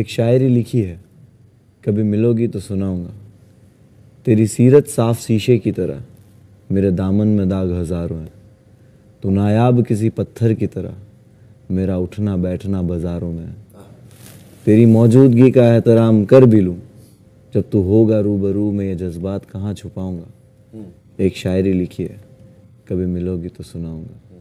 एक शायरी लिखी है कभी मिलोगी तो सुनाऊंगा तेरी सीरत साफ शीशे की तरह मेरे दामन में दाग हज़ारों हैं तो नायाब किसी पत्थर की तरह मेरा उठना बैठना बाजारों में तेरी मौजूदगी का एहतराम कर भी लूँ जब तू होगा रूबरू में ये जज्बात कहाँ छुपाऊँगा एक शायरी लिखी है कभी मिलोगी तो सुनाऊँगा